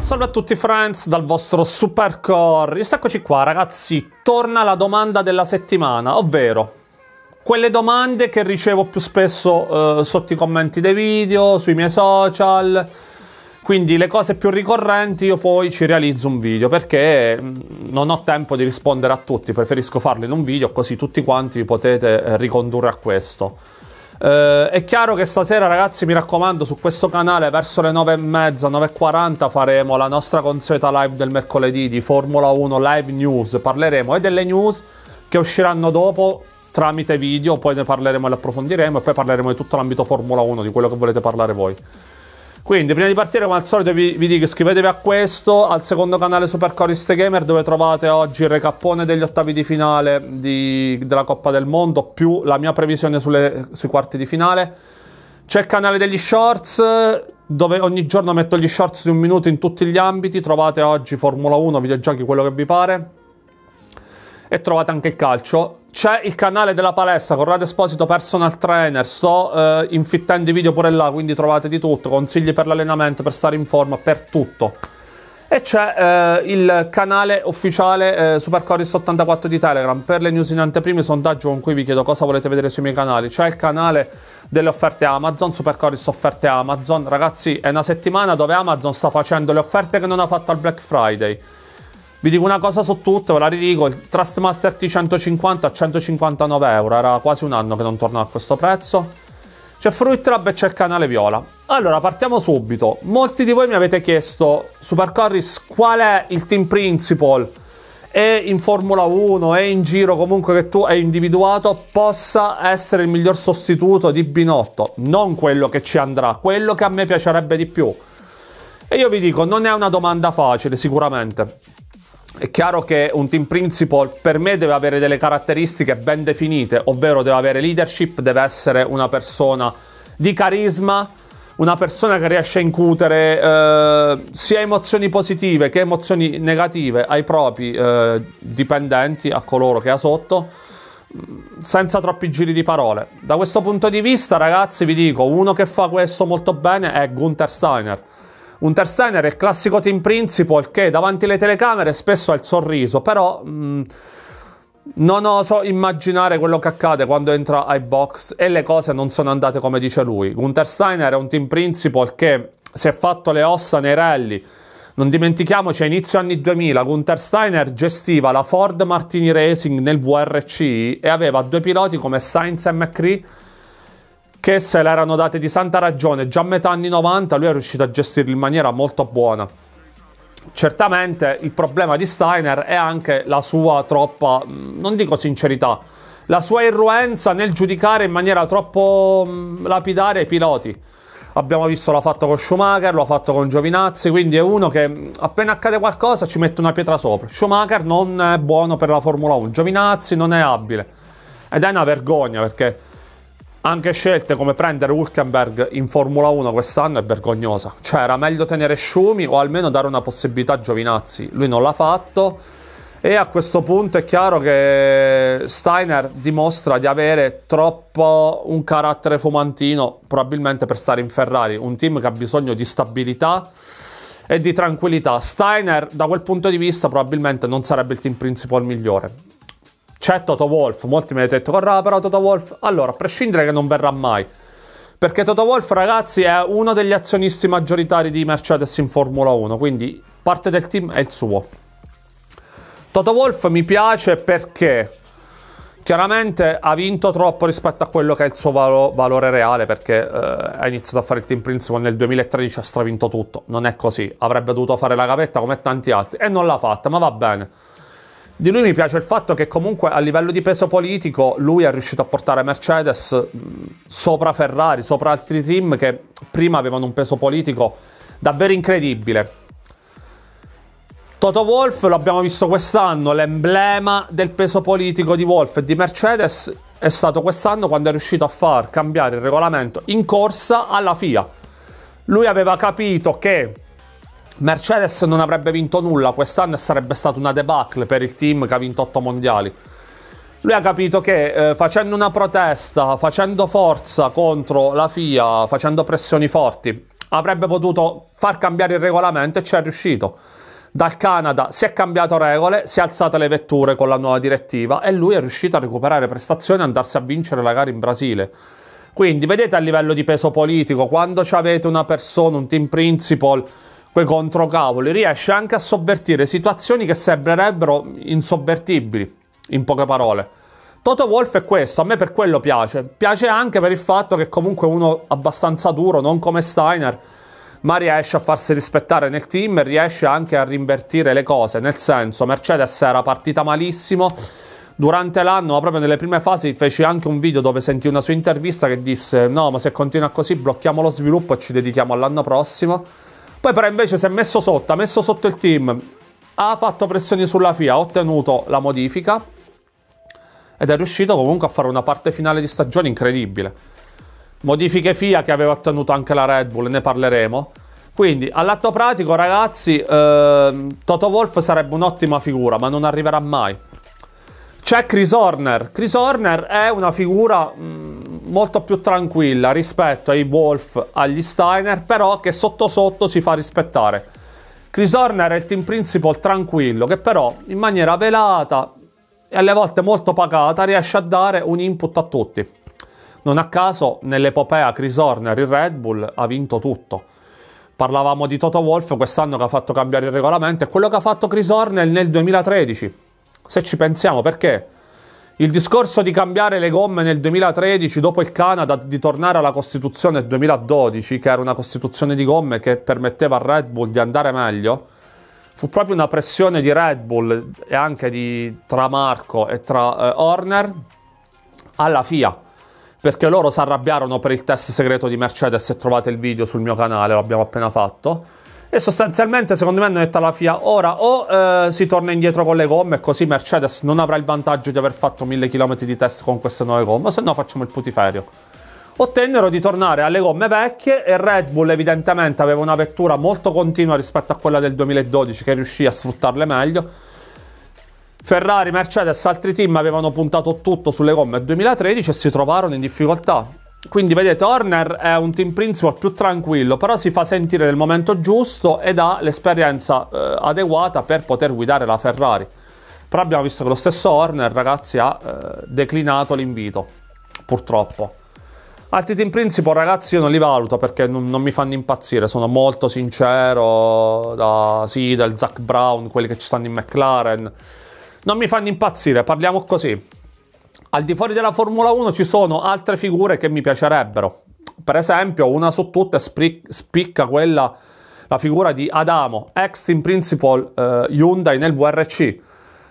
Salve a tutti friends dal vostro Supercore, eccoci qua ragazzi, torna la domanda della settimana, ovvero quelle domande che ricevo più spesso eh, sotto i commenti dei video, sui miei social, quindi le cose più ricorrenti io poi ci realizzo un video perché mm, non ho tempo di rispondere a tutti, preferisco farlo in un video così tutti quanti vi potete eh, ricondurre a questo. Eh, è chiaro che stasera ragazzi mi raccomando su questo canale verso le 9.30, 9.40 faremo la nostra consueta live del mercoledì di Formula 1 Live News, parleremo e delle news che usciranno dopo tramite video, poi ne parleremo e le approfondiremo e poi parleremo di tutto l'ambito Formula 1, di quello che volete parlare voi. Quindi prima di partire come al solito vi, vi dico iscrivetevi a questo, al secondo canale Super Gamer dove trovate oggi il recapone degli ottavi di finale di, della Coppa del Mondo più la mia previsione sulle, sui quarti di finale. C'è il canale degli shorts dove ogni giorno metto gli shorts di un minuto in tutti gli ambiti, trovate oggi Formula 1, videogiochi, quello che vi pare e trovate anche il calcio c'è il canale della palestra, con Corrado Esposito Personal Trainer, sto eh, infittando i video pure là, quindi trovate di tutto, consigli per l'allenamento, per stare in forma, per tutto. E c'è eh, il canale ufficiale eh, Supercoris 84 di Telegram per le news in anteprimi, sondaggio con cui vi chiedo cosa volete vedere sui miei canali. C'è il canale delle offerte Amazon, Supercorris offerte Amazon. Ragazzi, è una settimana dove Amazon sta facendo le offerte che non ha fatto al Black Friday vi dico una cosa su tutto, ve la ridico, il Trustmaster T150 a 159 euro, era quasi un anno che non tornava a questo prezzo. C'è Fruit Lab e c'è il canale Viola. Allora, partiamo subito. Molti di voi mi avete chiesto, Super Corris, qual è il team principal? E in Formula 1 e in giro comunque che tu hai individuato possa essere il miglior sostituto di Binotto. Non quello che ci andrà, quello che a me piacerebbe di più. E io vi dico, non è una domanda facile sicuramente è chiaro che un team principal per me deve avere delle caratteristiche ben definite, ovvero deve avere leadership, deve essere una persona di carisma, una persona che riesce a incutere eh, sia emozioni positive che emozioni negative ai propri eh, dipendenti, a coloro che ha sotto, mm, senza troppi giri di parole. Da questo punto di vista, ragazzi, vi dico, uno che fa questo molto bene è Gunther Steiner un Tersteiner è il classico team principal che davanti alle telecamere spesso ha il sorriso, però... Mh, mm, non oso immaginare quello che accade quando entra ai box e le cose non sono andate come dice lui. Gunther Steiner è un team principal che si è fatto le ossa nei rally. Non dimentichiamoci, a inizio anni 2000 Gunther Steiner gestiva la Ford Martini Racing nel VRC e aveva due piloti come Sainz e McCree che se le erano date di santa ragione già a metà anni 90 lui è riuscito a gestirli in maniera molto buona. Certamente il problema di Steiner è anche la sua troppa, mm, non dico sincerità, la sua irruenza nel giudicare in maniera troppo mm, lapidaria i piloti. Abbiamo visto l'ha fatto con Schumacher, l'ha fatto con Giovinazzi, quindi è uno che mm, appena accade qualcosa ci mette una pietra sopra. Schumacher non è buono per la Formula 1, Giovinazzi non è abile. Ed è una vergogna perché anche scelte come prendere Hulkenberg in Formula 1 quest'anno è vergognosa. Cioè era meglio tenere Schumi o almeno dare una possibilità a Giovinazzi. Lui non l'ha fatto e a questo punto è chiaro che Steiner dimostra di avere troppo un carattere fumantino probabilmente per stare in Ferrari, un team che ha bisogno di stabilità e di tranquillità. Steiner da quel punto di vista probabilmente non sarebbe il team principal migliore. C'è Toto Wolf, molti mi hanno detto correrà però Toto Wolf. Allora, a prescindere che non verrà mai. Perché Toto Wolf, ragazzi, è uno degli azionisti maggioritari di Mercedes in Formula 1, quindi parte del team è il suo. Toto Wolf mi piace perché chiaramente ha vinto troppo rispetto a quello che è il suo valo valore reale perché eh, ha iniziato a fare il team principal nel 2013 e ha stravinto tutto non è così avrebbe dovuto fare la gavetta come tanti altri e non l'ha fatta ma va bene di lui mi piace il fatto che comunque a livello di peso politico lui è riuscito a portare Mercedes mm, sopra Ferrari, sopra altri team che prima avevano un peso politico davvero incredibile. Toto Wolf l'abbiamo visto quest'anno, l'emblema del peso politico di Wolf e di Mercedes è stato quest'anno quando è riuscito a far cambiare il regolamento in corsa alla FIA. Lui aveva capito che Mercedes non avrebbe vinto nulla quest'anno e sarebbe stata una debacle per il team che ha vinto 8 mondiali. Lui ha capito che eh, facendo una protesta, facendo forza contro la FIA, facendo pressioni forti, avrebbe potuto far cambiare il regolamento e ci è riuscito. Dal Canada si è cambiato regole, si è alzate le vetture con la nuova direttiva e lui è riuscito a recuperare prestazioni e andarsi a vincere la gara in Brasile. Quindi vedete a livello di peso politico, quando avete una persona, un team principal quei controcavoli, riesce anche a sovvertire situazioni che sembrerebbero insovvertibili, in poche parole. Toto Wolf è questo, a me per quello piace. Piace anche per il fatto che comunque uno abbastanza duro, non come Steiner, ma riesce a farsi rispettare nel team e riesce anche a rinvertire le cose. Nel senso, Mercedes era partita malissimo. Durante l'anno, proprio nelle prime fasi, feci anche un video dove sentì una sua intervista che disse: No, ma se continua così, blocchiamo lo sviluppo e ci dedichiamo all'anno prossimo. Poi però invece si è messo sotto, ha messo sotto il team, ha fatto pressioni sulla FIA, ha ottenuto la modifica ed è riuscito comunque a fare una parte finale di stagione incredibile. Modifiche FIA che aveva ottenuto anche la Red Bull, ne parleremo. Quindi, all'atto pratico, ragazzi, eh, Toto Wolf sarebbe un'ottima figura, ma non arriverà mai. C'è Chris Horner. Chris Horner è una figura mh, mm, molto più tranquilla rispetto ai Wolf, agli Steiner, però che sotto sotto si fa rispettare. Chris Horner è il team principal tranquillo, che però in maniera velata e alle volte molto pacata riesce a dare un input a tutti. Non a caso nell'epopea Chris Horner il Red Bull ha vinto tutto. Parlavamo di Toto Wolf quest'anno che ha fatto cambiare il regolamento e quello che ha fatto Chris Horner nel 2013 se ci pensiamo, perché il discorso di cambiare le gomme nel 2013, dopo il Canada, di tornare alla Costituzione del 2012, che era una Costituzione di gomme che permetteva a Red Bull di andare meglio, fu proprio una pressione di Red Bull e anche di, tra Marco e tra eh, Horner alla FIA, perché loro si arrabbiarono per il test segreto di Mercedes, se trovate il video sul mio canale, l'abbiamo appena fatto e sostanzialmente, secondo me, hanno detto alla FIA: ora o eh, si torna indietro con le gomme, così Mercedes non avrà il vantaggio di aver fatto mille chilometri di test con queste nuove gomme, se no facciamo il putiferio. Ottennero di tornare alle gomme vecchie e Red Bull evidentemente aveva una vettura molto continua rispetto a quella del 2012 che riuscì a sfruttarle meglio. Ferrari, Mercedes e altri team avevano puntato tutto sulle gomme del 2013 e si trovarono in difficoltà. Quindi vedete, Horner è un team principal più tranquillo, però si fa sentire nel momento giusto ed ha l'esperienza eh, adeguata per poter guidare la Ferrari. Però abbiamo visto che lo stesso Horner, ragazzi, ha eh, declinato l'invito, purtroppo. Altri team principal, ragazzi, io non li valuto perché non, non mi fanno impazzire, sono molto sincero, da, sì, del Zach Brown, quelli che ci stanno in McLaren. Non mi fanno impazzire, parliamo così. Al di fuori della Formula 1 ci sono altre figure che mi piacerebbero. Per esempio, una su tutte spicca quella, la figura di Adamo, ex team principal eh, Hyundai nel VRC.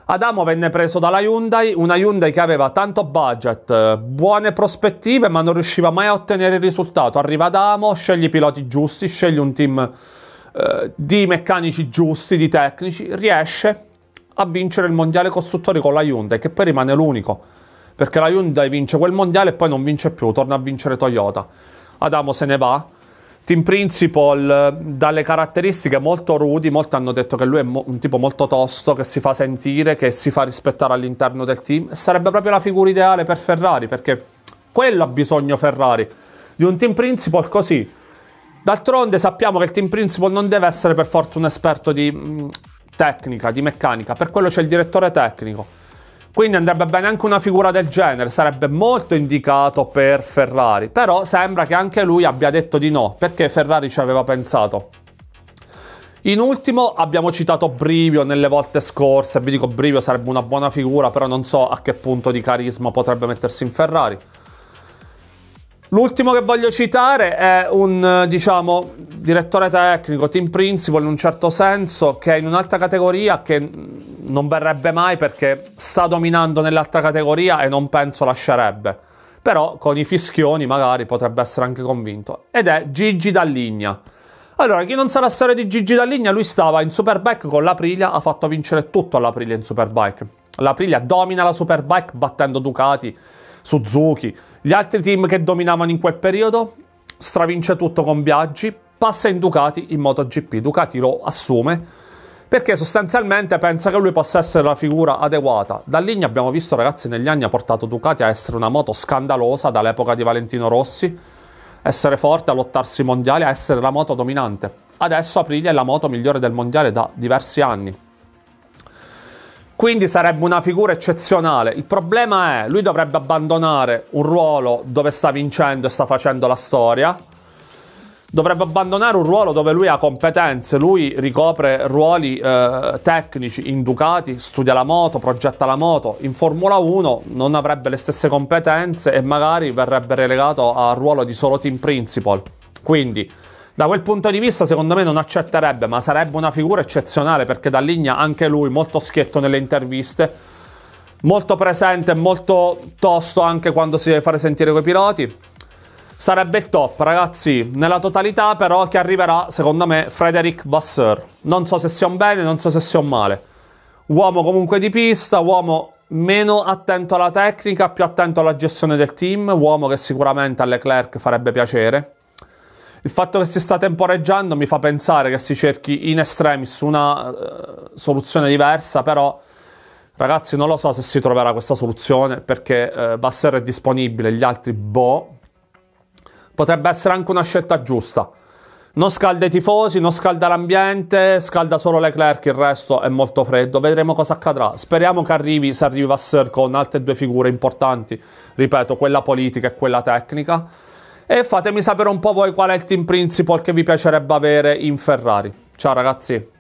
Adamo venne preso dalla Hyundai, una Hyundai che aveva tanto budget, eh, buone prospettive, ma non riusciva mai a ottenere il risultato. Arriva Adamo, sceglie i piloti giusti, sceglie un team eh, di meccanici giusti, di tecnici, riesce a vincere il mondiale costruttori con la Hyundai, che poi rimane l'unico perché la Hyundai vince quel mondiale e poi non vince più, torna a vincere Toyota. Adamo se ne va. Team Principal, eh, dalle caratteristiche molto rudi, molti hanno detto che lui è mo- un tipo molto tosto, che si fa sentire, che si fa rispettare all'interno del team. Sarebbe proprio la figura ideale per Ferrari, perché quello ha bisogno Ferrari, di un team principal così. D'altronde sappiamo che il team principal non deve essere per forza un esperto di mh, mm, tecnica, di meccanica, per quello c'è il direttore tecnico. Quindi andrebbe bene anche una figura del genere, sarebbe molto indicato per Ferrari, però sembra che anche lui abbia detto di no, perché Ferrari ci aveva pensato. In ultimo abbiamo citato Brivio nelle volte scorse, vi dico Brivio sarebbe una buona figura, però non so a che punto di carisma potrebbe mettersi in Ferrari. L'ultimo che voglio citare è un, diciamo, direttore tecnico, team principal in un certo senso, che è in un'altra categoria che non verrebbe mai perché sta dominando nell'altra categoria e non penso lascerebbe. Però con i fischioni magari potrebbe essere anche convinto. Ed è Gigi Dalligna. Allora, chi non sa la storia di Gigi Dalligna, lui stava in Superbike con l'Aprilia, ha fatto vincere tutto all'Aprilia in Superbike. L'Aprilia domina la Superbike battendo Ducati Suzuki. Gli altri team che dominavano in quel periodo? Stravince tutto con Biaggi, passa in Ducati in MotoGP. Ducati lo assume perché sostanzialmente pensa che lui possa essere la figura adeguata. Da lì abbiamo visto, ragazzi, negli anni ha portato Ducati a essere una moto scandalosa dall'epoca di Valentino Rossi, essere forte, a lottarsi mondiali, a essere la moto dominante. Adesso Aprilia è la moto migliore del mondiale da diversi anni. Quindi sarebbe una figura eccezionale. Il problema è, lui dovrebbe abbandonare un ruolo dove sta vincendo e sta facendo la storia. Dovrebbe abbandonare un ruolo dove lui ha competenze, lui ricopre ruoli eh, tecnici in Ducati, studia la moto, progetta la moto. In Formula 1 non avrebbe le stesse competenze e magari verrebbe relegato al ruolo di solo team principal. Quindi da quel punto di vista, secondo me non accetterebbe, ma sarebbe una figura eccezionale perché Dalligna, anche lui, molto schietto nelle interviste, molto presente, molto tosto anche quando si deve fare sentire coi piloti. Sarebbe il top, ragazzi, nella totalità però che arriverà, secondo me, Frederic Vasseur. Non so se sia un bene, non so se sia un male. Uomo comunque di pista, uomo meno attento alla tecnica, più attento alla gestione del team, uomo che sicuramente a Leclerc farebbe piacere. Il fatto che si sta temporeggiando mi fa pensare che si cerchi in extremis una uh, soluzione diversa, però ragazzi non lo so se si troverà questa soluzione perché uh, Basser è disponibile, gli altri boh. Potrebbe essere anche una scelta giusta. Non scalda i tifosi, non scalda l'ambiente, scalda solo Leclerc, il resto è molto freddo. Vedremo cosa accadrà. Speriamo che arrivi, se arrivi Vasser con altre due figure importanti, ripeto, quella politica e quella tecnica e fatemi sapere un po' voi qual è il team principal che vi piacerebbe avere in Ferrari. Ciao ragazzi!